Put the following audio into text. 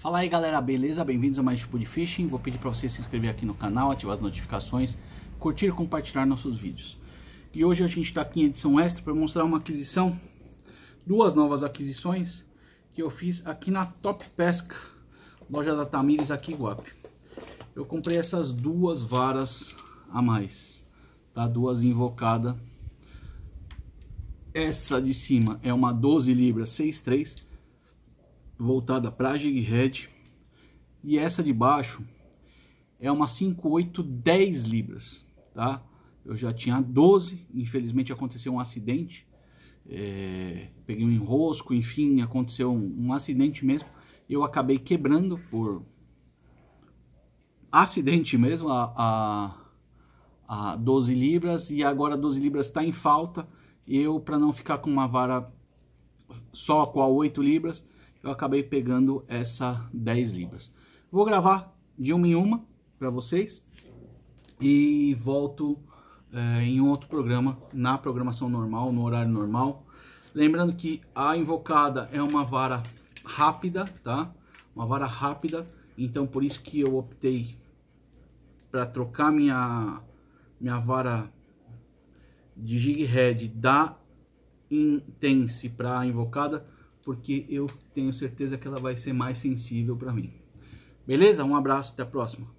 Fala aí galera, beleza? Bem-vindos a mais tipo de fishing. Vou pedir para você se inscrever aqui no canal, ativar as notificações, curtir e compartilhar nossos vídeos. E hoje a gente está aqui em edição extra para mostrar uma aquisição, duas novas aquisições que eu fiz aqui na Top Pesca, loja da Tamires aqui em Guape. Eu comprei essas duas varas a mais, tá? Duas invocada. Essa de cima é uma 12 libras 63 voltada para jig head e essa de baixo é uma 58 10 libras, tá? Eu já tinha 12, infelizmente aconteceu um acidente, é, peguei um enrosco, enfim, aconteceu um, um acidente mesmo. Eu acabei quebrando por acidente mesmo a, a, a 12 libras e agora 12 libras está em falta. Eu, para não ficar com uma vara só com a 8 libras, eu acabei pegando essa 10 libras. Vou gravar de uma em uma para vocês e volto é, em um outro programa, na programação normal, no horário normal. Lembrando que a invocada é uma vara rápida, tá? Uma vara rápida, então por isso que eu optei para trocar minha, minha vara de jig head da intense para a invocada porque eu tenho certeza que ela vai ser mais sensível para mim. Beleza? Um abraço, até a próxima.